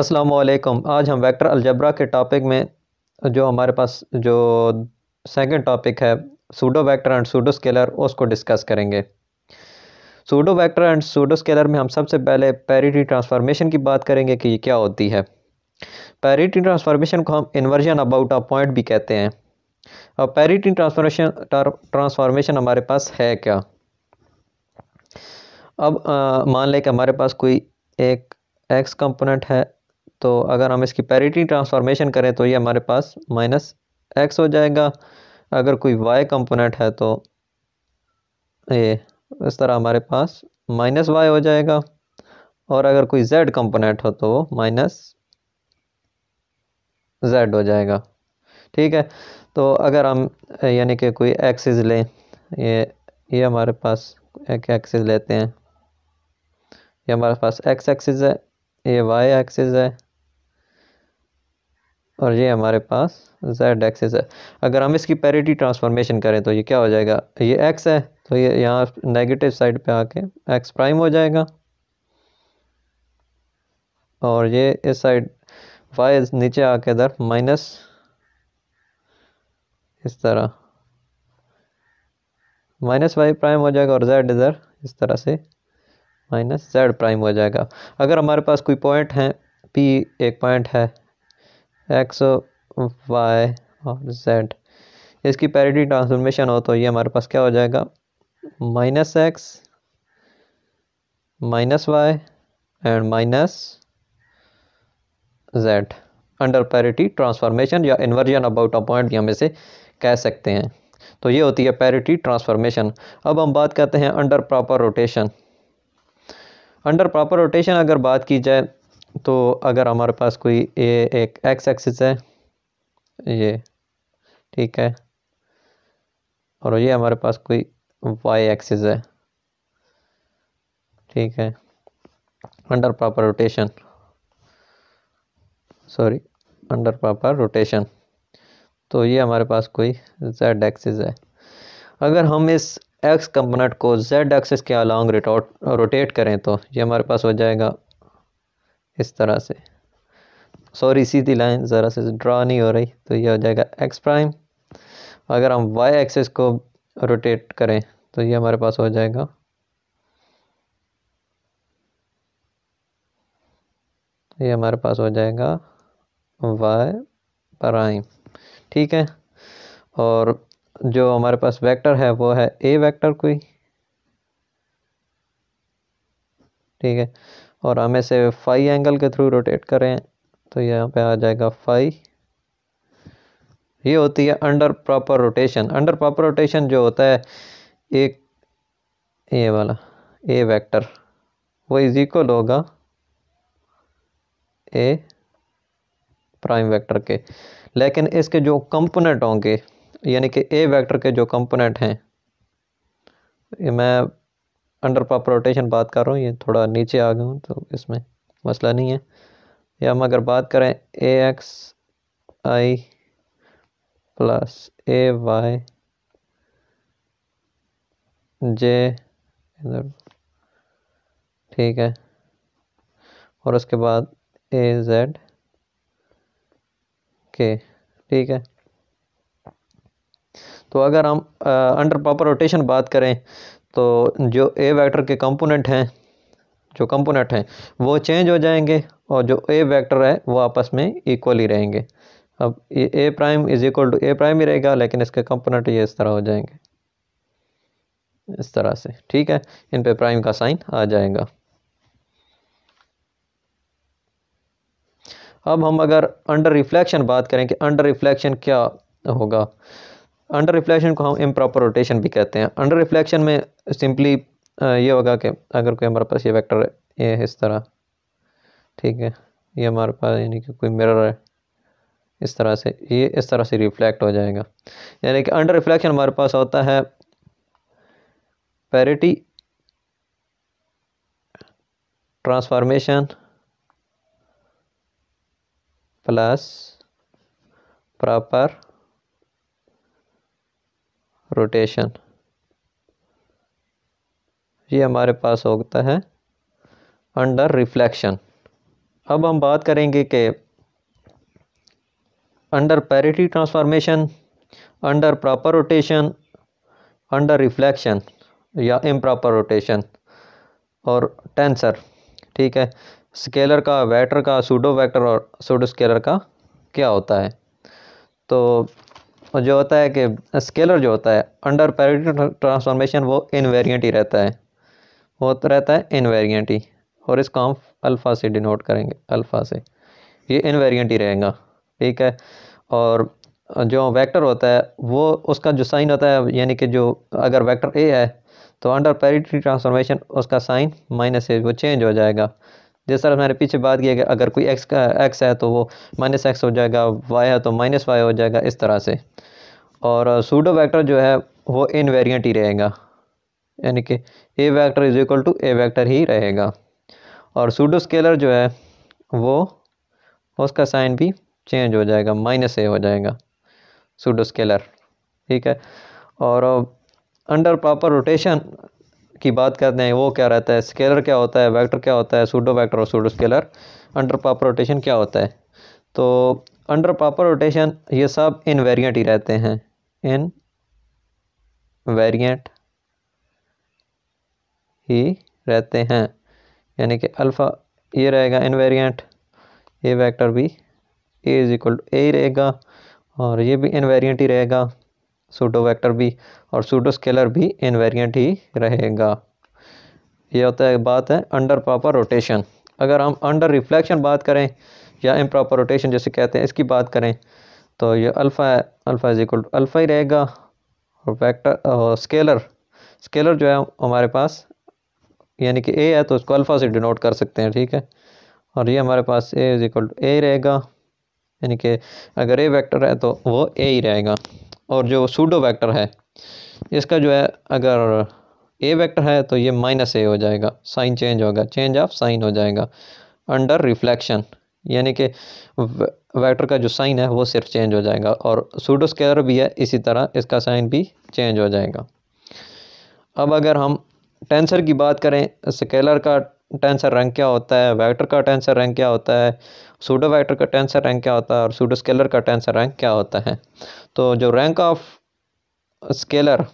असलकम आज हम वेक्टर अलजबरा के टॉपिक में जो हमारे पास जो सेकंड टॉपिक है pseudo vector and pseudo scalar उसको डिस्कस करेंगे pseudo vector and pseudo scalar में हम सबसे पहले पैरिटी ट्रांसफॉर्मेशन की बात करेंगे कि ये क्या होती है पैरिटी ट्रांसफॉर्मेशन को हम इन्वर्जन अबाउट अ पॉइंट भी कहते हैं और पैरिटी ट्रांसफॉर्मेशन ट्रांसफॉर्मेशन हमारे पास है क्या अब मान लें कि हमारे पास कोई एक एक्स कंपोनेंट है तो अगर हम इसकी पैरिटी ट्रांसफॉर्मेशन करें तो ये हमारे पास माइनस एक्स हो जाएगा अगर कोई वाई कंपोनेंट है तो ये इस तरह हमारे पास माइनस वाई हो जाएगा और अगर कोई जेड कंपोनेंट हो तो वो माइनस जेड हो जाएगा ठीक है तो अगर हम यानी कि कोई एक्सिस लें ये ये हमारे पास एक एक्सिस लेते हैं ये हमारे पास एक्स एक्सिस है ये वाई एक्सिस है और ये हमारे पास जेड एक्सेस है अगर हम इसकी पैरिटी ट्रांसफॉर्मेशन करें तो ये क्या हो जाएगा ये एक्स है तो ये यहाँ नेगेटिव साइड पे आके एक्स प्राइम हो जाएगा और ये इस साइड वाई नीचे आके इधर माइनस इस तरह माइनस वाई प्राइम हो जाएगा और जेड इधर इस तरह से माइनस जेड प्राइम हो जाएगा अगर हमारे पास कोई पॉइंट है पी एक पॉइंट है एक्स वाई और जेड इसकी पैरिटी ट्रांसफॉर्मेशन हो तो ये हमारे पास क्या हो जाएगा minus x minus y and minus z under parity transformation या इन्वर्जन अबाउट अ पॉइंट भी हम इसे कह सकते हैं तो ये होती है पैरिटी ट्रांसफॉर्मेशन अब हम बात करते हैं under proper rotation under proper rotation अगर बात की जाए तो अगर हमारे पास कोई ये एक एक्स एक्सिस है ये ठीक है और ये हमारे पास कोई वाई एक्सिस है ठीक है under proper rotation sorry under proper rotation तो ये हमारे पास कोई जेड एक्सिस है अगर हम इस एक्स कंपोनेंट को जेड एक्सिस के अलॉन्ग रोटेट करें तो ये हमारे पास हो जाएगा इस तरह से सॉरी सीधी लाइन ज़रा से ड्रा नहीं हो रही तो ये हो जाएगा एक्स प्राइम अगर हम वाई एक्सेस को रोटेट करें तो ये हमारे पास हो जाएगा ये हमारे पास हो जाएगा वाई प्राइम ठीक है और जो हमारे पास वेक्टर है वो है ए वेक्टर कोई ठीक है और हम इसे फाई एंगल के थ्रू रोटेट करें तो यहाँ पे आ जाएगा फाई ये होती है under proper rotation under proper rotation जो होता है एक ये वाला ए वेक्टर वो इज इक्वल होगा ए प्राइम वेक्टर के लेकिन इसके जो कंपोनेंट होंगे यानी कि ए वेक्टर के जो कंपोनेंट हैं मैं अंडर पॉप रोटेशन बात कर रहा हूँ ये थोड़ा नीचे आ गया हूँ तो इसमें मसला नहीं है या हम अगर बात करें A x i plus A y j इधर ठीक है और उसके बाद ए जेड के ठीक है तो अगर हम अंडर पापर रोटेशन बात करें तो जो ए वेक्टर के कंपोनेंट हैं जो कंपोनेंट हैं वो चेंज हो जाएंगे और जो ए वेक्टर है वो आपस में इक्वल ही रहेंगे अब ये A prime is equal to A prime ही रहेगा लेकिन इसके कंपोनेंट ये इस तरह हो जाएंगे इस तरह से ठीक है इन पे प्राइम का साइन आ जाएगा अब हम अगर अंडर रिफ्लेक्शन बात करें कि अंडर रिफ्लेक्शन क्या होगा अंडर रिफ्लेक्शन को हम इम्प्रॉपर रोटेशन भी कहते हैं अंडर रिफ्लेक्शन में सिंपली ये होगा कि अगर कोई हमारे पास ये वेक्टर है ये है इस तरह ठीक है ये हमारे पास यानी कि कोई मिरर है इस तरह से ये इस तरह से रिफ्लेक्ट हो जाएगा यानी कि अंडर रिफ्लेक्शन हमारे पास होता है parity transformation plus proper rotation ये हमारे पास होता है अंडर रिफ्लेक्शन अब हम बात करेंगे कि under parity transformation under proper rotation under reflection या इम्प्रॉपर रोटेशन और टेंसर ठीक है स्केलर का वेक्टर का सूडो वेक्टर और सूडो स्केलर का क्या होता है तो और जो होता है कि स्केलर जो होता है अंडर पैरिटी ट्रांसफॉर्मेशन वो इनवेरियंट ही रहता है वो तो रहता है इनवेरियंट ही और इसको हम अल्फ़ा से डिनोट करेंगे अल्फ़ा से ये इनवेरियंट ही रहेगा ठीक है और जो वेक्टर होता है वो उसका जो साइन होता है यानी कि जो अगर वेक्टर ए है तो अंडर पैरिटी ट्रांसफॉर्मेशन उसका साइन माइनस ए वो चेंज हो जाएगा जैसा मैंने पीछे बात किया कि अगर कोई एक्स का एक्स है तो वो माइनस एक्स हो जाएगा वाई है तो माइनस वाई हो जाएगा इस तरह से और सूडो वैक्टर जो है वो इन वेरियंट ही रहेगा यानी कि A vector is equal to A vector ही रहेगा और सूडो स्केलर जो है वो उसका साइन भी चेंज हो जाएगा माइनस ए हो जाएगा सूडो स्केलर ठीक है और अंडर प्रॉपर रोटेशन की बात करते हैं वो क्या रहता है स्केलर क्या होता है वेक्टर क्या होता है सूडो वेक्टर और pseudo scalar under proper rotation क्या होता है तो अंडर पापर रोटेशन ये सब इन वेरियंट ही रहते हैं इन वेरियंट ही रहते हैं यानी कि अल्फ़ा ये रहेगा इन वेरियंट ये वैक्टर भी A is equal to A रहेगा और ये भी इन वेरियंट ही रहेगा सूडो वेक्टर भी और सूडो स्केलर भी इनवेरियंट ही रहेगा ये होता है बात है अंडर प्रॉपर रोटेशन अगर हम अंडर रिफ्लेक्शन बात करें या इम प्रॉपर रोटेशन जैसे कहते हैं इसकी बात करें तो ये अल्फ़ा है alpha is equal to alpha ही रहेगा और वैक्टर स्केलर स्केलर जो है हमारे पास यानी कि ए है तो उसको अल्फ़ा से डिनोट कर सकते हैं ठीक है और ये हमारे पास A is equal to A रहेगा यानी कि अगर ए वेक्टर है तो वो ए ही रहेगा और जो सूडो वेक्टर है इसका जो है अगर ए वेक्टर है तो ये माइनस ए हो जाएगा साइन चेंज होगा चेंज ऑफ साइन हो जाएगा अंडर रिफ्लेक्शन यानी कि वेक्टर का जो साइन है वो सिर्फ चेंज हो जाएगा और सूडो स्केलर भी है इसी तरह इसका साइन भी चेंज हो जाएगा अब अगर हम टेंसर की बात करें स्केलर का टेंसर रैंक क्या होता है वेक्टर का टेंसर रैंक क्या होता है सूडो वेक्टर का टेंसर रैंक क्या होता है और सूडो स्केलर का टेंसर रैंक क्या होता है तो जो rank of scalar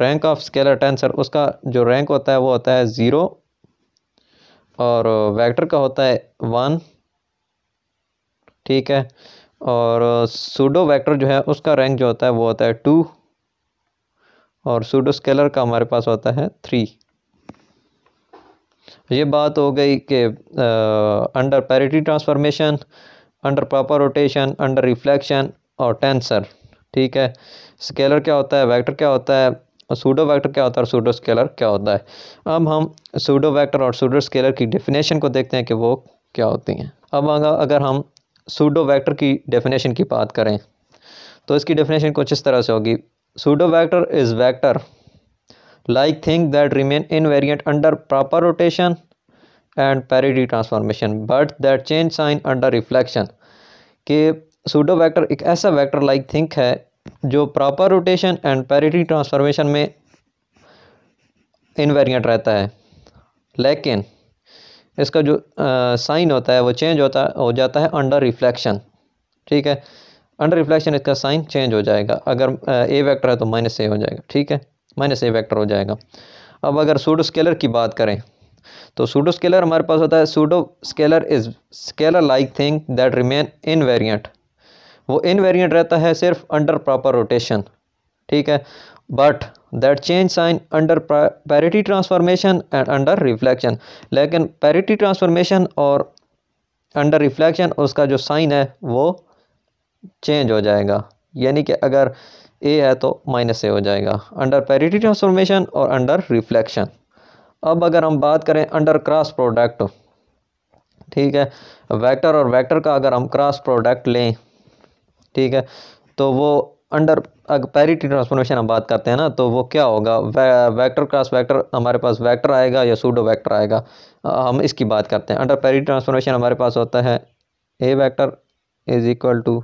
rank of scalar tensor उसका जो रैंक होता है वो होता है ज़ीरो और वेक्टर का होता है वन ठीक है और सूडो वेक्टर जो है उसका रैंक जो होता है वो होता है टू और सूडो स्केलर का हमारे पास होता है थ्री ये बात हो गई कि under parity transformation under proper rotation under reflection और टेंसर ठीक है स्केलर क्या होता है वेक्टर क्या होता है और सूडो वैक्टर क्या होता है और सूडो स्केलर क्या होता है अब हम सूडो वैक्टर और सूडो स्केलर की डेफिनेशन को देखते हैं कि वो क्या होती हैं अब अगर हम सूडो वैक्टर की डेफिनेशन की बात करें तो इसकी डेफिनेशन कुछ इस तरह से होगी pseudo vector is vector like like that remain invariant under proper rotation and parity transformation but that change sign under reflection के सूडो वैक्टर एक ऐसा वैक्टर लाइक थिंक है जो proper rotation and parity transformation में invariant रहता है लेकिन इसका जो साइन होता है वो चेंज होता हो जाता है अंडर रिफ्लेक्शन ठीक है अंडर रिफ्लेक्शन इसका साइन चेंज हो जाएगा अगर ए वैक्टर है तो माइनस ए हो जाएगा ठीक है माइनस ए वैक्टर हो जाएगा अब अगर सूडो स्केलर की बात करें तो सूडो स्केलर हमारे पास होता है pseudo scalar is scalar like thing that remain invariant वो इन वेरियंट रहता है सिर्फ अंडर प्रॉपर रोटेशन ठीक है but that change sign under parity transformation and under reflection लेकिन पैरिटी ट्रांसफॉर्मेशन और अंडर रिफ्लेक्शन उसका जो साइन है वो चेंज हो जाएगा यानी कि अगर ए है तो माइनस ए हो जाएगा अंडर पेरिटी ट्रांसफॉर्मेशन और अंडर रिफ्लेक्शन अब अगर हम बात करें अंडर क्रॉस प्रोडक्ट ठीक है वेक्टर और वेक्टर का अगर हम क्रॉस प्रोडक्ट लें ठीक है तो वो अंडर अगर पैरिटी ट्रांसफॉर्मेशन हम बात करते हैं ना तो वो क्या होगा वेक्टर क्रॉस वेक्टर हमारे पास वेक्टर आएगा या सूडो वेक्टर आएगा हम इसकी बात करते हैं अंडर पैरिटी ट्रांसफॉर्मेशन हमारे पास होता है A vector is equal to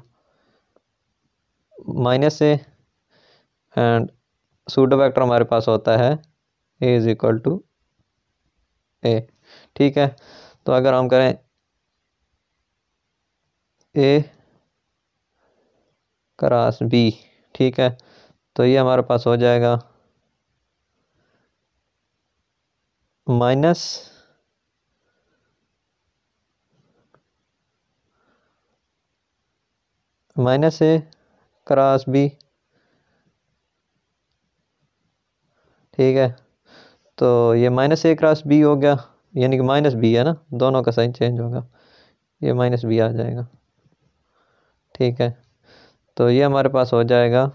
minus A and pseudo vector हमारे पास होता है A is equal to A ठीक है तो अगर हम करें ए क्रास बी ठीक है तो ये हमारे पास हो जाएगा minus minus A cross B ठीक है तो ये माइनस ए क्रॉस बी हो गया यानी कि माइनस बी है ना दोनों का साइन चेंज होगा ये माइनस बी आ जाएगा ठीक है तो ये हमारे पास हो जाएगा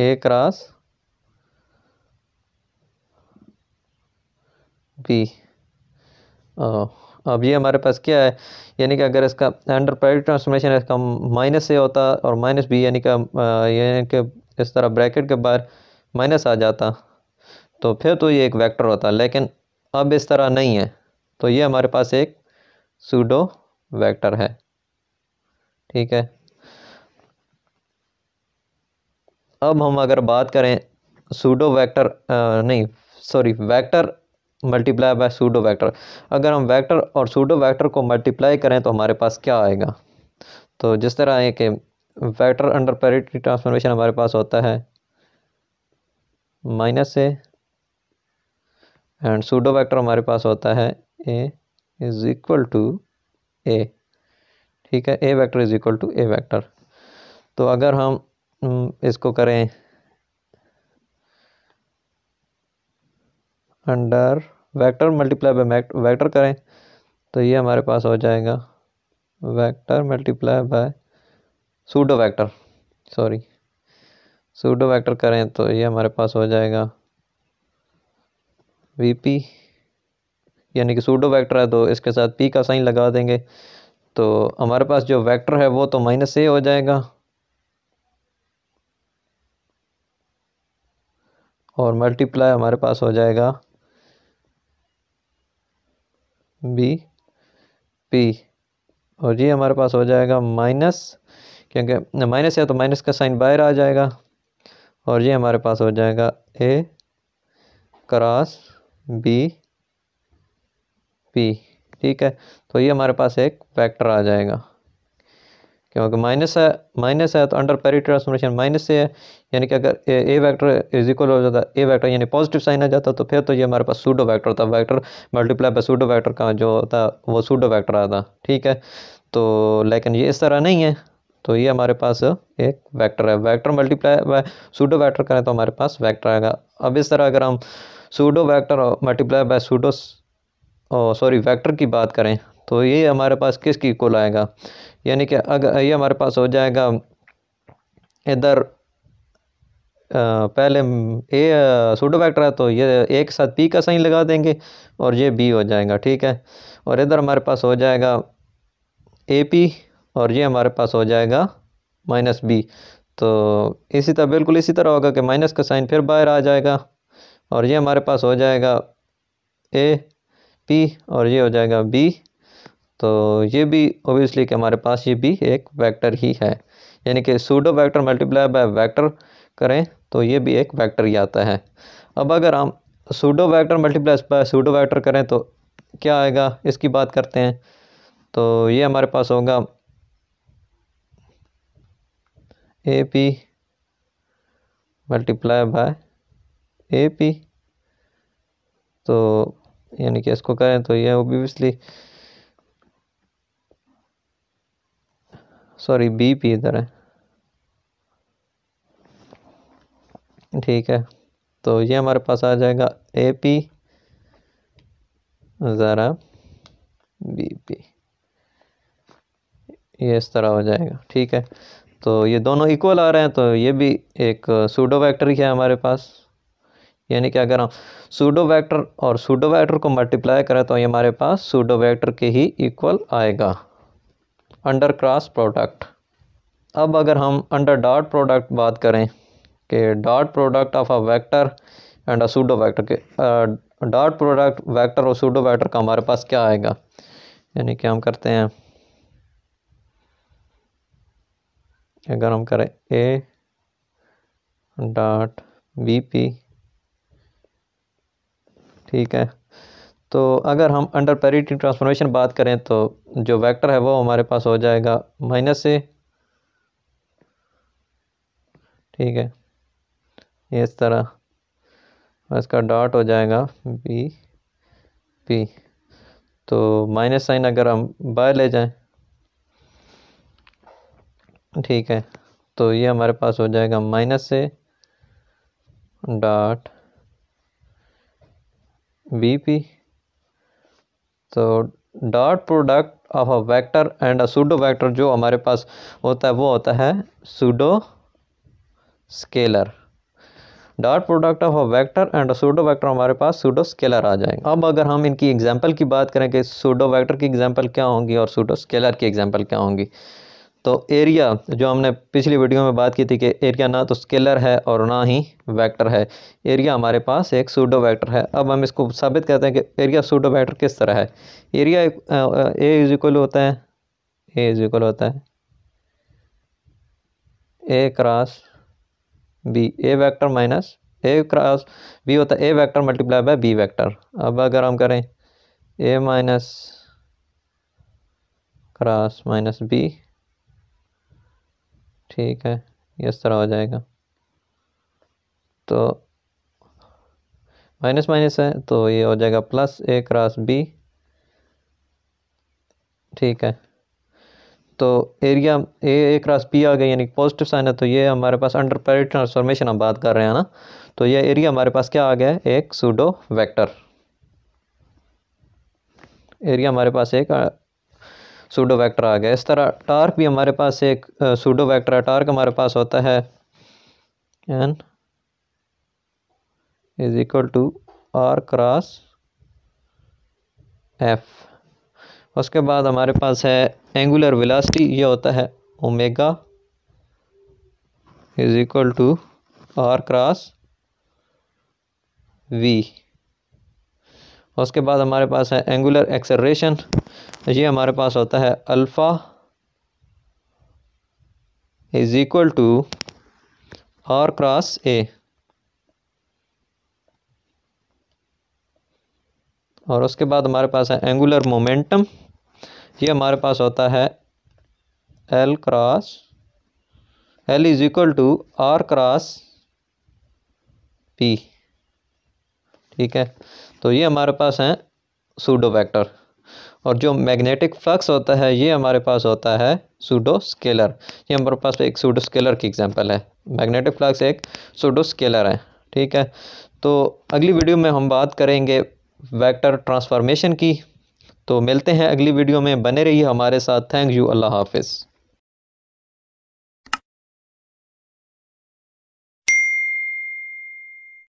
ए क्रॉस बी अब ये हमारे पास क्या है यानी कि अगर इसका अंडर प्राइवेट ट्रांसफॉर्मेशन इसका माइनस ए होता और माइनस बी यानी कि यानी कि इस तरह ब्रैकेट के बाहर माइनस आ जाता तो फिर तो ये एक वेक्टर होता लेकिन अब इस तरह नहीं है तो ये हमारे पास एक सूडो वेक्टर है ठीक है अब हम अगर बात करें सूडो वेक्टर नहीं sorry vector multiply by pseudo vector अगर हम वेक्टर और सूडो वेक्टर को मल्टीप्लाई करें तो हमारे पास क्या आएगा तो जिस तरह है कि वेक्टर अंडर पेरिटी ट्रांसफॉर्मेशन हमारे पास होता है minus A and pseudo vector हमारे पास होता है A is equal to A ठीक है A vector is equal to A vector तो अगर हम इसको करें under vector multiply by vector करें तो ये हमारे पास हो जाएगा vector multiply by pseudo vector sorry pseudo vector करें तो ये हमारे पास हो जाएगा वी पी यानी कि सूडो वेक्टर है तो इसके साथ पी का साइन लगा देंगे तो हमारे पास जो वेक्टर है वो तो माइनस ए हो जाएगा और मल्टीप्लाई हमारे पास हो जाएगा बी पी और ये हमारे पास हो जाएगा माइनस क्योंकि माइनस है तो माइनस का साइन बाहर आ जाएगा और ये हमारे पास हो जाएगा ए क्रॉस बी पी ठीक है तो ये हमारे पास एक वेक्टर आ जाएगा क्योंकि माइनस है माइनस है तो अंडर पेरी ट्रांसफॉर्मेशन माइनस से है यानी कि अगर A, vector vector is equal हो जाता ए वैक्टर यानी पॉजिटिव साइन आ जाता तो फिर तो ये हमारे पास सूडो वेक्टर होता vector multiply by pseudo vector का जो होता वो सूडो वेक्टर आता ठीक है तो लेकिन ये इस तरह नहीं है तो ये हमारे पास एक वेक्टर है वेक्टर मल्टीप्लाई सूडो वेक्टर करें तो हमारे पास वेक्टर आएगा अब इस तरह अगर हम pseudo vector multiply by pseudo sorry vector की बात करें तो ये हमारे पास किसकी इक्वल आएगा यानी कि अगर ये हमारे पास हो जाएगा इधर पहले ए सूडो वेक्टर है तो ये एक साथ पी का साइन लगा देंगे और ये बी हो जाएगा ठीक है और इधर हमारे पास हो जाएगा ए पी और ये हमारे पास हो जाएगा माइनस बी तो इसी तरह बिल्कुल इसी तरह होगा कि माइनस का साइन फिर बाहर आ जाएगा और ये हमारे पास हो जाएगा ए पी और ये हो जाएगा बी तो ये भी ओबियसली कि हमारे पास ये भी एक वेक्टर ही है यानी कि pseudo vector multiply by vector करें तो ये भी एक वेक्टर ही आता है अब अगर हम pseudo vector multiply by pseudo vector करें तो क्या आएगा इसकी बात करते हैं तो ये हमारे पास होगा A P multiply by A P तो यानी कि इसको करें तो ये ओबियसली सॉरी बी पी इधर है ठीक है तो ये हमारे पास आ जाएगा ए पी ज़रा बी पी ये इस तरह हो जाएगा ठीक है तो ये दोनों इक्वल आ रहे हैं तो ये भी एक सूडो uh, वैक्टर ही है हमारे पास यानी कि अगर हम सूडो वैक्टर और सूडो वैक्टर को मल्टीप्लाई करें तो ये हमारे पास सूडो वैक्टर के ही इक्वल आएगा अंडर क्रॉस प्रोडक्ट अब अगर हम अंडर डॉट प्रोडक्ट बात करें कि dot product of a vector and a pseudo vector के डॉट प्रोडक्ट वैक्टर और सूडो वैक्टर का हमारे पास क्या आएगा यानी कि हम करते हैं अगर हम करें ए डॉट बी पी ठीक है तो अगर हम अंडर पैरिटी ट्रांसफॉर्मेशन बात करें तो जो वेक्टर है वो हमारे पास हो जाएगा माइनस से ठीक है इस तरह इसका डॉट हो जाएगा बी पी तो माइनस साइन अगर हम बाय ले जाएं ठीक है तो ये हमारे पास हो जाएगा माइनस से डॉट बी पी तो dot product of a vector and a pseudo vector जो हमारे पास होता है वो होता है pseudo scalar dot product of a vector and a pseudo vector हमारे पास सूडो स्केलर आ जाएंगे अब अगर हम इनकी एग्जांपल की बात करें कि सूडो वेक्टर की एग्जांपल क्या होंगी और सूडो स्केलर की एग्जांपल क्या होंगी तो एरिया जो हमने पिछली वीडियो में बात की थी कि एरिया ना तो स्केलर है और ना ही वेक्टर है एरिया हमारे पास एक सूडो वेक्टर है अब हम इसको साबित करते हैं कि एरिया सूडो वेक्टर किस तरह है एरिया ए इज इक्वल होता है ए इज इक्वल होता है A cross B A vector minus A cross B होता है A vector multiply by B vector अब अगर हम करें A minus cross minus B ठीक है ये इस तरह हो जाएगा तो माइनस माइनस है तो ये हो जाएगा प्लस ए क्रॉस बी ठीक है तो area A A cross B आ गया यानी पॉजिटिव साइन है तो ये हमारे पास अंडर पैरिट ट्रांसफॉर्मेशन हम बात कर रहे हैं ना तो ये एरिया हमारे पास क्या आ गया है एक सूडो वेक्टर एरिया हमारे पास एक सूडो वैक्टर आ गया इस तरह टार्क भी हमारे पास एक सूडो वैक्टर है टार्क हमारे पास होता है N is equal to R cross F उसके बाद हमारे पास है एंगुलर विलासिटी ये होता है omega is equal to R cross V उसके बाद हमारे पास है एंगुलर एक्सरेशन ये हमारे पास होता है alpha is equal to R cross A और उसके बाद हमारे पास है एंगुलर मोमेंटम ये हमारे पास होता है L cross L is equal to R cross P ठीक है तो ये हमारे पास हैं सूडो वैक्टर और जो मैग्नेटिक फ्लक्स होता है ये हमारे पास होता है सूडो स्केलर ये हमारे पास एक सूडो स्केलर की एग्जांपल है मैग्नेटिक फ्लक्स एक सूडो स्केलर है ठीक है तो अगली वीडियो में हम बात करेंगे वेक्टर ट्रांसफॉर्मेशन की तो मिलते हैं अगली वीडियो में बने रहिए हमारे साथ थैंक यू अल्लाह हाफिज़